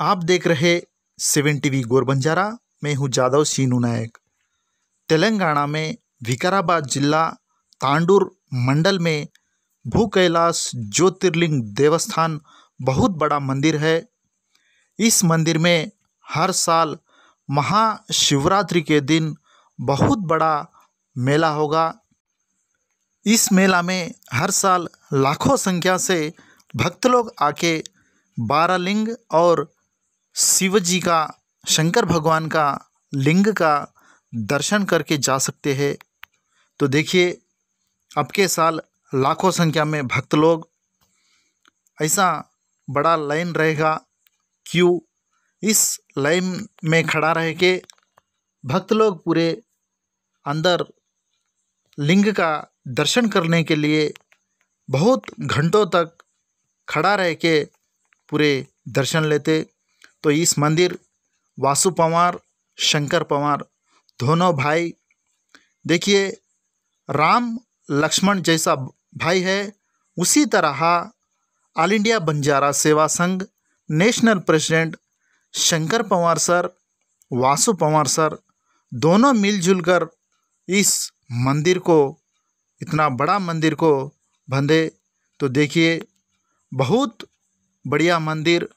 आप देख रहे सेवन टीवी गोरबंजारा मैं हूं जादव सीनू नायक तेलंगाना में विकाराबाद जिला तांडूर मंडल में भू कैलाश ज्योतिर्लिंग देवस्थान बहुत बड़ा मंदिर है इस मंदिर में हर साल महाशिवरात्रि के दिन बहुत बड़ा मेला होगा इस मेला में हर साल लाखों संख्या से भक्त लोग आके बारह लिंग और शिव जी का शंकर भगवान का लिंग का दर्शन करके जा सकते हैं तो देखिए अब के साल लाखों संख्या में भक्त लोग ऐसा बड़ा लाइन रहेगा क्यों इस लाइन में खड़ा रह के भक्त लोग पूरे अंदर लिंग का दर्शन करने के लिए बहुत घंटों तक खड़ा रह के पूरे दर्शन लेते तो इस मंदिर वासु पंवार शंकर पंवार दोनों भाई देखिए राम लक्ष्मण जैसा भाई है उसी तरह all India Banjara Seva Sangh national president Shankar Panwar sir Vasu Panwar sir दोनों मिलजुल कर इस मंदिर को इतना बड़ा मंदिर को बंधे तो देखिए बहुत बढ़िया मंदिर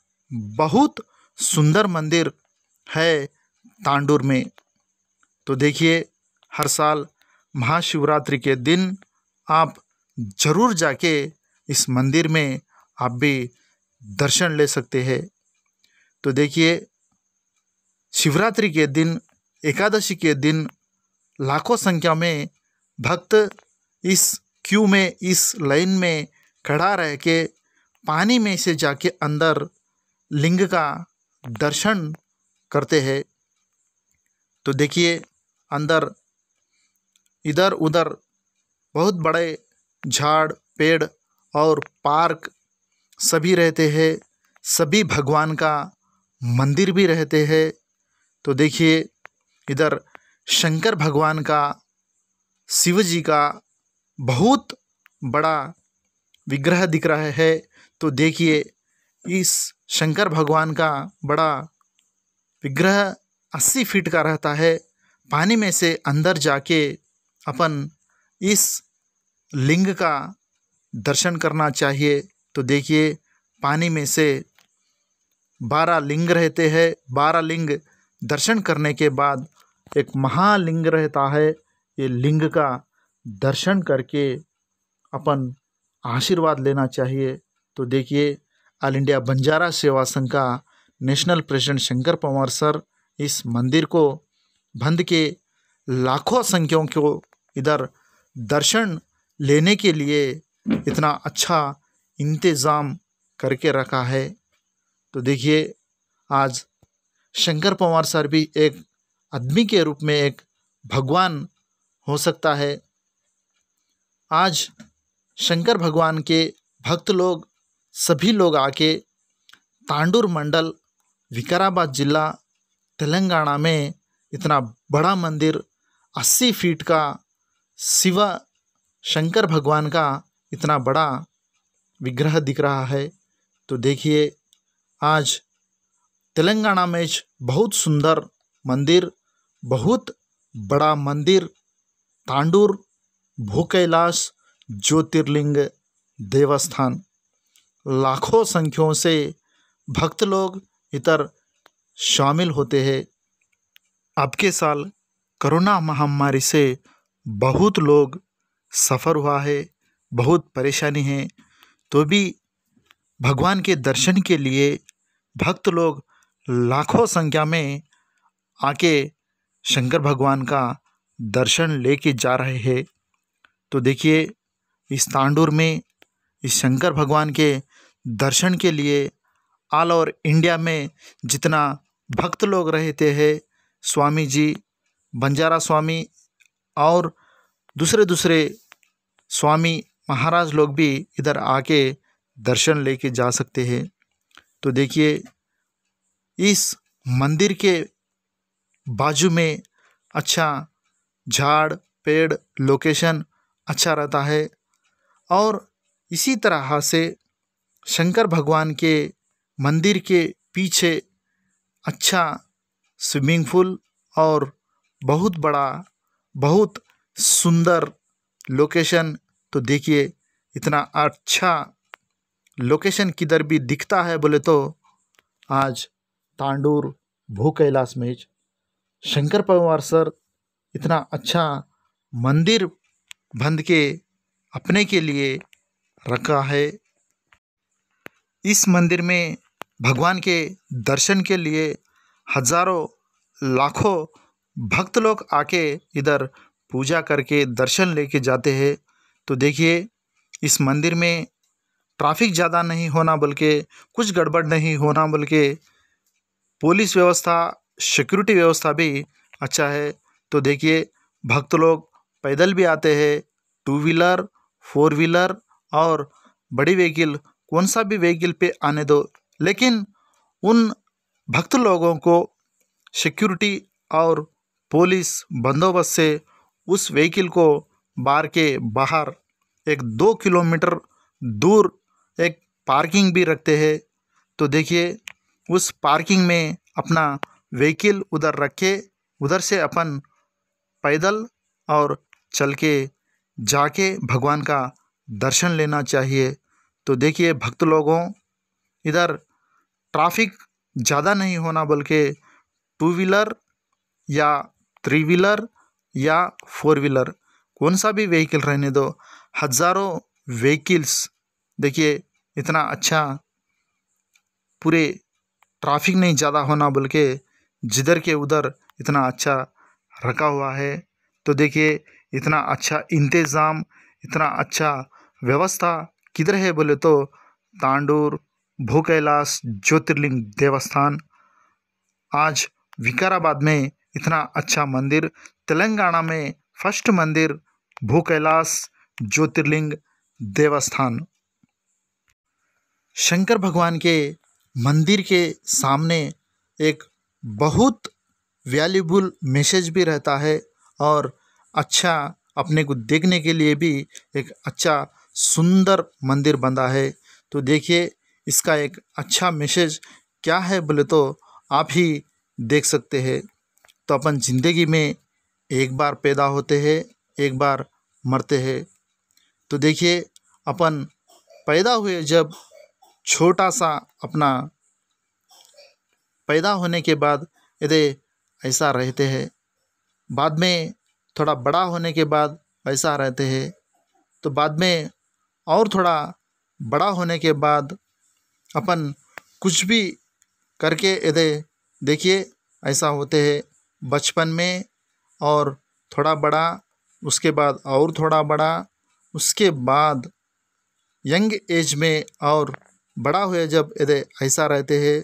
बहुत सुंदर मंदिर है तांडूर में तो देखिए हर साल महाशिवरात्रि के दिन आप ज़रूर जाके इस मंदिर में आप भी दर्शन ले सकते हैं तो देखिए शिवरात्रि के दिन एकादशी के दिन लाखों संख्या में भक्त इस क्यू में इस लाइन में खड़ा रह के पानी में से जाके अंदर लिंग का दर्शन करते हैं तो देखिए अंदर इधर उधर बहुत बड़े झाड़ पेड़ और पार्क सभी रहते हैं सभी भगवान का मंदिर भी रहते हैं तो देखिए इधर शंकर भगवान का शिव जी का बहुत बड़ा विग्रह दिख रहा है तो देखिए इस शंकर भगवान का बड़ा विग्रह अस्सी फीट का रहता है पानी में से अंदर जाके अपन इस लिंग का दर्शन करना चाहिए तो देखिए पानी में से बारह लिंग रहते हैं बारह लिंग दर्शन करने के बाद एक महालिंग रहता है ये लिंग का दर्शन करके अपन आशीर्वाद लेना चाहिए तो देखिए ऑल इंडिया बंजारा सेवा संघ का national president Shankar Panwar sir इस मंदिर को बंद के लाखों संख्यों को इधर दर्शन लेने के लिए इतना अच्छा इंतज़ाम करके रखा है तो देखिए आज शंकर पंवार सर भी एक आदमी के रूप में एक भगवान हो सकता है आज शंकर भगवान के भक्त लोग सभी लोग आके तांडूर मंडल विकाराबाद जिला तेलंगाना में इतना बड़ा मंदिर अस्सी फीट का शिव शंकर भगवान का इतना बड़ा विग्रह दिख रहा है तो देखिए आज तेलंगाना में बहुत सुंदर मंदिर बहुत बड़ा मंदिर तांडूर भूकैलाश ज्योतिर्लिंग देवस्थान लाखों संख्यों से भक्त लोग इतर शामिल होते हैं अब के साल कोरोना महामारी से बहुत लोग सफ़र हुआ है बहुत परेशानी है तो भी भगवान के दर्शन के लिए भक्त लोग लाखों संख्या में आके शंकर भगवान का दर्शन लेके जा रहे हैं तो देखिए इस तांडूर में इस शंकर भगवान के दर्शन के लिए ऑल ओवर इंडिया में जितना भक्त लोग रहते हैं स्वामी जी बंजारा स्वामी और दूसरे दूसरे स्वामी महाराज लोग भी इधर आके दर्शन लेके जा सकते हैं तो देखिए इस मंदिर के बाजू में अच्छा झाड़ पेड़ लोकेशन अच्छा रहता है और इसी तरह से शंकर भगवान के मंदिर के पीछे अच्छा स्विमिंग पूल और बहुत बड़ा बहुत सुंदर लोकेशन तो देखिए इतना अच्छा लोकेशन किधर भी दिखता है बोले तो आज तांडूर भू कैलाश में शंकर पवार सर इतना अच्छा मंदिर बंद के अपने के लिए रखा है इस मंदिर में भगवान के दर्शन के लिए हजारों लाखों भक्त लोग आके इधर पूजा करके दर्शन लेके जाते हैं तो देखिए इस मंदिर में ट्रैफिक ज़्यादा नहीं होना बल्कि कुछ गड़बड़ नहीं होना बल्कि पुलिस व्यवस्था सिक्योरिटी व्यवस्था भी अच्छा है तो देखिए भक्त लोग पैदल भी आते हैं टू व्हीलर फोर व्हीलर और बड़ी व्हीकिल कौन सा भी व्हीकल पे आने दो लेकिन उन भक्त लोगों को सिक्योरिटी और पुलिस बंदोबस्त से उस व्हीकल को बार के बाहर एक दो किलोमीटर दूर एक पार्किंग भी रखते हैं तो देखिए उस पार्किंग में अपना व्हीकल उधर रखे उधर से अपन पैदल और चल के जाके भगवान का दर्शन लेना चाहिए तो देखिए भक्त लोगों इधर ट्रैफिक ज़्यादा नहीं होना बल्कि टू व्हीलर या थ्री व्हीलर या फोर व्हीलर कौन सा भी व्हीकल रहने दो हज़ारों व्हीकल्स देखिए इतना अच्छा पूरे ट्रैफिक नहीं ज़्यादा होना बल्कि जिधर के उधर इतना अच्छा रखा हुआ है तो देखिए इतना अच्छा इंतज़ाम इतना अच्छा व्यवस्था किधर है बोले तो तांडूर भू कैलाश ज्योतिर्लिंग देवस्थान आज विकाराबाद में इतना अच्छा मंदिर तेलंगाना में फर्स्ट मंदिर भू कैलाश ज्योतिर्लिंग देवस्थान शंकर भगवान के मंदिर के सामने एक बहुत वैल्यूबल मैसेज भी रहता है और अच्छा अपने को देखने के लिए भी एक अच्छा सुंदर मंदिर बंधा है तो देखिए इसका एक अच्छा मैसेज क्या है बोले तो आप ही देख सकते हैं तो अपन ज़िंदगी में एक बार पैदा होते हैं एक बार मरते हैं तो देखिए अपन पैदा हुए जब छोटा सा अपना पैदा होने के बाद यदि ऐसा रहते हैं बाद में थोड़ा बड़ा होने के बाद वैसा रहते हैं तो बाद में और थोड़ा बड़ा होने के बाद अपन कुछ भी करके यदि देखिए ऐसा होते हैं बचपन में और थोड़ा बड़ा उसके बाद और थोड़ा बड़ा उसके बाद यंग एज में और बड़ा हुए जब यदि ऐसा रहते हैं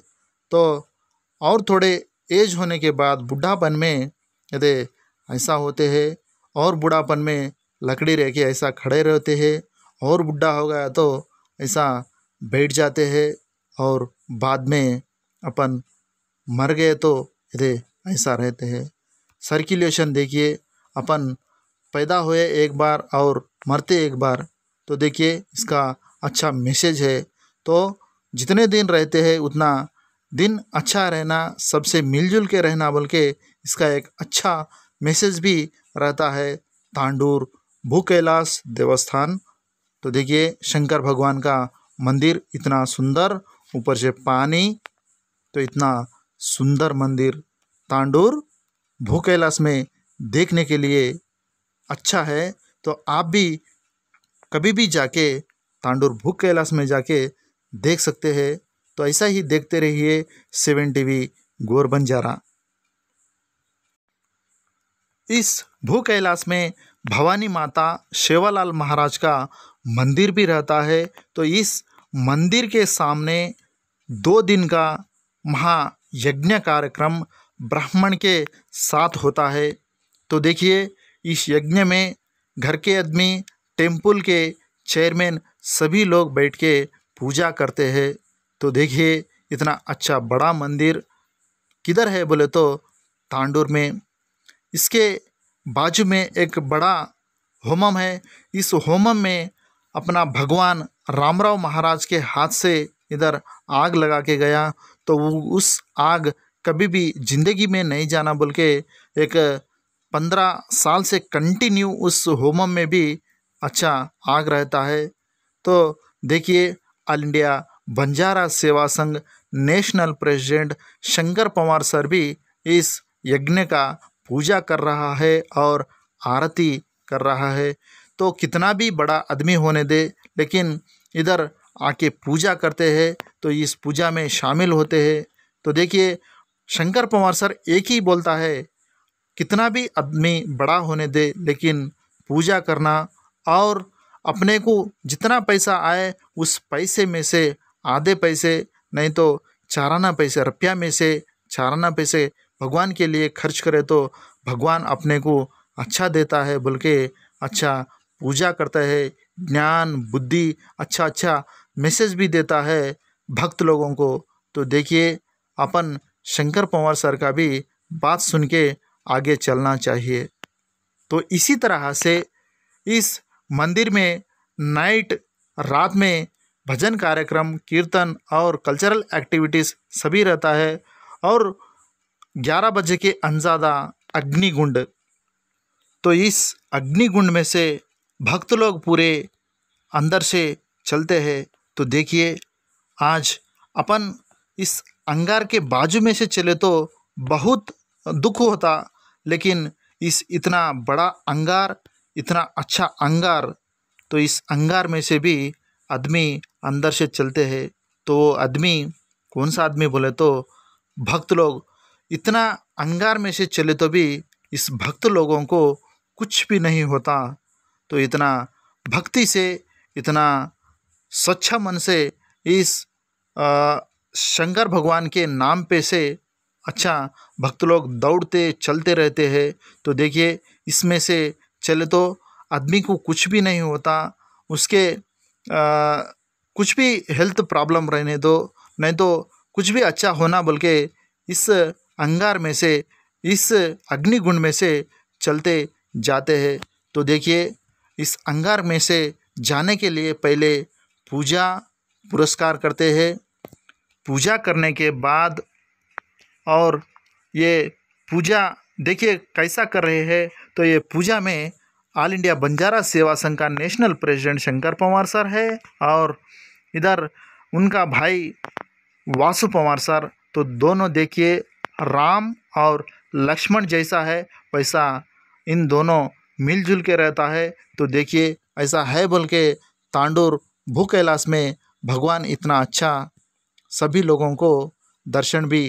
तो और थोड़े एज होने के बाद बुढ़ापन में यदि ऐसा होते हैं और बुढ़ापन में लकड़ी रह के ऐसा खड़े रहते हैं और बुढ़ा हो गया तो ऐसा बैठ जाते हैं और बाद में अपन मर गए तो यदि ऐसा रहते हैं सर्कुलेशन देखिए अपन पैदा हुए एक बार और मरते एक बार तो देखिए इसका अच्छा मैसेज है तो जितने दिन रहते हैं उतना दिन अच्छा रहना सबसे मिलजुल के रहना बल्कि इसका एक अच्छा मैसेज भी रहता है तांडूर भू कैलाश देवस्थान तो देखिए शंकर भगवान का मंदिर इतना सुंदर ऊपर से पानी तो इतना सुंदर मंदिर तांडूर भू कैलाश में देखने के लिए अच्छा है तो आप भी कभी भी जाके तांडूर भू कैलाश में जाके देख सकते हैं तो ऐसा ही देखते रहिए सेवन टी वी गोर बंजारा इस भू कैलाश में भवानी माता शेवालाल महाराज का मंदिर भी रहता है तो इस मंदिर के सामने दो दिन का महायज्ञ कार्यक्रम ब्राह्मण के साथ होता है तो देखिए इस यज्ञ में घर के आदमी टेम्पल के चेयरमैन सभी लोग बैठ के पूजा करते हैं तो देखिए इतना अच्छा बड़ा मंदिर किधर है बोले तो तांडूर में इसके बाजू में एक बड़ा होमम है इस होमम में अपना भगवान रामराव महाराज के हाथ से इधर आग लगा के गया तो वो उस आग कभी भी ज़िंदगी में नहीं जाना बोल के एक पंद्रह साल से कंटिन्यू उस होमम में भी अच्छा आग रहता है तो देखिए all India Banjara Seva Sangh national president Shankar Pawar sir भी इस यज्ञ का पूजा कर रहा है और आरती कर रहा है तो कितना भी बड़ा आदमी होने दे लेकिन इधर आके पूजा करते हैं तो इस पूजा में शामिल होते हैं तो देखिए शंकर पंवार सर एक ही बोलता है कितना भी आदमी बड़ा होने दे लेकिन पूजा करना और अपने को जितना पैसा आए उस पैसे में से आधे पैसे नहीं तो चाराना पैसे रुपया में से चाराना पैसे भगवान के लिए खर्च करे तो भगवान अपने को अच्छा देता है बल्कि अच्छा पूजा करता है ज्ञान बुद्धि अच्छा अच्छा मैसेज भी देता है भक्त लोगों को तो देखिए अपन शंकर पंवार सर का भी बात सुन के आगे चलना चाहिए तो इसी तरह से इस मंदिर में नाइट रात में भजन कार्यक्रम कीर्तन और कल्चरल एक्टिविटीज़ सभी रहता है और 11 बजे के अनज़ादा अग्निगुंड तो इस अग्निगुंड में से भक्त लोग पूरे अंदर से चलते हैं तो देखिए आज अपन इस अंगार के बाजू में से चले तो बहुत दुख होता लेकिन इस इतना बड़ा अंगार इतना अच्छा अंगार तो इस अंगार में से भी आदमी अंदर से चलते हैं तो वो आदमी कौन सा आदमी बोले तो भक्त लोग इतना अंगार में से चले तो भी इस भक्त लोगों को कुछ भी नहीं होता तो इतना भक्ति से इतना स्वच्छ मन से इस शंकर भगवान के नाम पे से अच्छा भक्त लोग दौड़ते चलते रहते हैं तो देखिए इसमें से चले तो आदमी को कुछ भी नहीं होता उसके आ, कुछ भी हेल्थ प्रॉब्लम रहने दो नहीं तो कुछ भी अच्छा होना बोल के इस अंगार में से इस अग्निगुण में से चलते जाते हैं तो देखिए इस अंगार में से जाने के लिए पहले पूजा पुरस्कार करते हैं पूजा करने के बाद और ये पूजा देखिए कैसा कर रहे हैं तो ये पूजा में ऑल इंडिया बंजारा सेवा संघ का national president Shankar Panwar sir है और इधर उनका भाई वासु पंवार सर तो दोनों देखिए राम और लक्ष्मण जैसा है वैसा इन दोनों मिलजुल के रहता है तो देखिए ऐसा है बोल के तांडूर भू कैलाश में भगवान इतना अच्छा सभी लोगों को दर्शन भी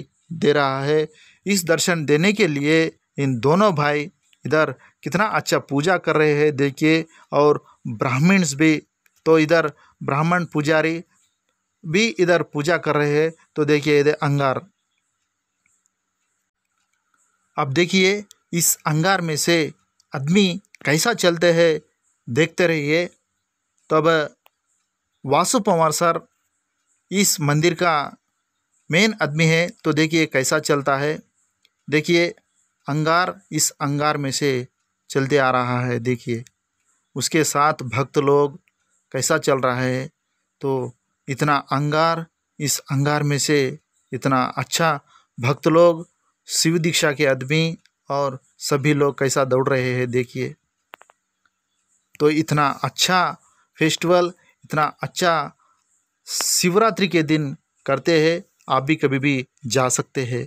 दे रहा है इस दर्शन देने के लिए इन दोनों भाई इधर कितना अच्छा पूजा कर रहे हैं देखिए और ब्राह्मण्स भी तो इधर ब्राह्मण पुजारी भी इधर पूजा कर रहे हैं तो देखिए इधर अंगार अब देखिए इस अंगार में से आदमी कैसा चलते हैं देखते रहिए तब वासु पंवार सर इस मंदिर का मेन आदमी है तो देखिए कैसा चलता है देखिए अंगार इस अंगार में से चलते आ रहा है देखिए उसके साथ भक्त लोग कैसा चल रहा है तो इतना अंगार इस अंगार में से इतना अच्छा भक्त लोग शिव दीक्षा के आदमी और सभी लोग कैसा दौड़ रहे हैं देखिए तो इतना अच्छा फेस्टिवल इतना अच्छा शिवरात्रि के दिन करते हैं आप भी कभी भी जा सकते हैं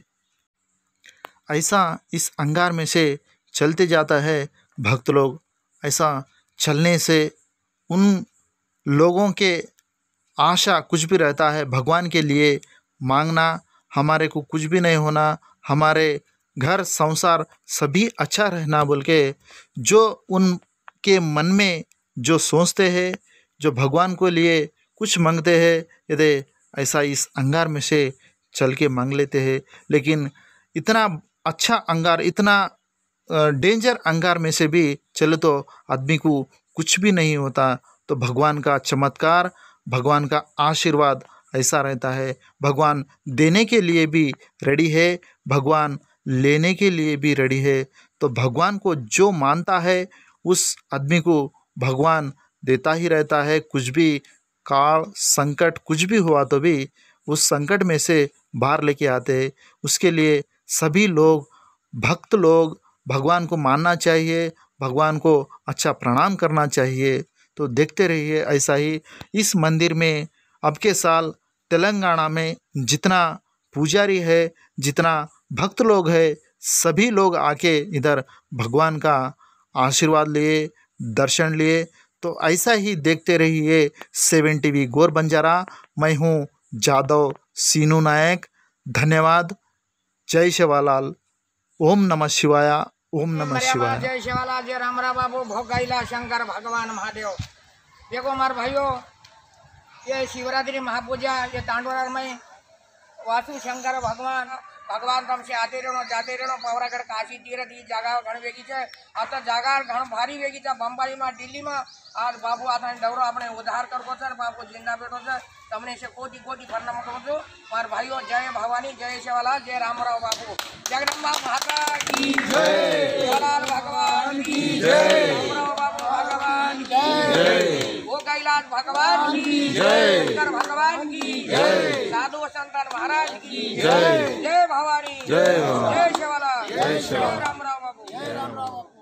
ऐसा इस अंगार में से चलते जाता है भक्त लोग ऐसा चलने से उन लोगों के आशा कुछ भी रहता है भगवान के लिए मांगना हमारे को कुछ भी नहीं होना हमारे घर संसार सभी अच्छा रहना बोल के जो उनके मन में जो सोचते हैं जो भगवान को लिए कुछ मांगते हैं यदि ऐसा इस अंगार में से चल के मांग लेते हैं लेकिन इतना अच्छा अंगार इतना डेंजर अंगार में से भी चले तो आदमी को कुछ भी नहीं होता तो भगवान का चमत्कार भगवान का आशीर्वाद ऐसा रहता है भगवान देने के लिए भी रेडी है भगवान लेने के लिए भी रेडी है तो भगवान को जो मानता है उस आदमी को भगवान देता ही रहता है कुछ भी काल संकट कुछ भी हुआ तो भी उस संकट में से बाहर लेके आते हैं उसके लिए सभी लोग भक्त लोग भगवान को मानना चाहिए भगवान को अच्छा प्रणाम करना चाहिए तो देखते रहिए ऐसा ही इस मंदिर में अब के साल तेलंगाना में जितना पुजारी है जितना भक्त लोग है सभी लोग आके इधर भगवान का आशीर्वाद लिए दर्शन लिए तो ऐसा ही देखते रहिए सेवन टी वी गोर बंजारा मैं हूँ जादव सीनू नायक धन्यवाद जय शिवालाल ओम नमः शिवाय ओम नमः शिवाय जय शिवालाल जय रामरा बाबू भोगाईला शंकर भगवान महादेव देखो हमारे भाइयों ये शिवरात्रि महापूजा ये तांडवर में वासु शंकर भगवान ભગવાન તમશે આતે રેણો જાતે રેણો પાવરાગઢ કાશી તીરથ એ જાગા ઘણ વેગી છે આ તો જાગા ઘણ ભારી વેગી છે બંબાળીમાં દિલ્હીમાં આ બાબુ આથાને ડવરો આપણે ઉધાર કરવો છે બાબુ જિંદા બેઠો છે તમને છે કોટી કોટી પ્રણામ કરું છું મારા ભાઈઓ જય ભવાની જય શેવાલા જય રામરાવ બાપુ જગદંબા માતા કી જય ભગવાન કી જય રામરાવ બાપુ ભગવાન જય साईलाल भगवान की जय भगवान की जय साधु संतन महाराज की जय जय भवानी जय जय शिवाला जय राम राम बाबू जय राम राम